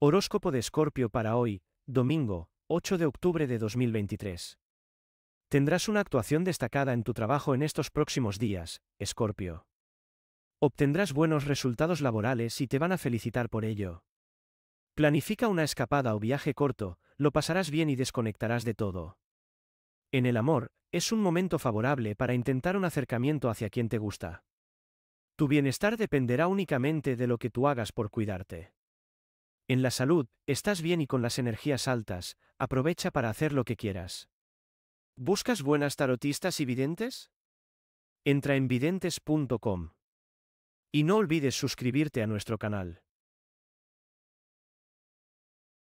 Horóscopo de Escorpio para hoy, domingo, 8 de octubre de 2023. Tendrás una actuación destacada en tu trabajo en estos próximos días, Escorpio. Obtendrás buenos resultados laborales y te van a felicitar por ello. Planifica una escapada o viaje corto, lo pasarás bien y desconectarás de todo. En el amor, es un momento favorable para intentar un acercamiento hacia quien te gusta. Tu bienestar dependerá únicamente de lo que tú hagas por cuidarte. En la salud, estás bien y con las energías altas, aprovecha para hacer lo que quieras. ¿Buscas buenas tarotistas y videntes? Entra en videntes.com. Y no olvides suscribirte a nuestro canal.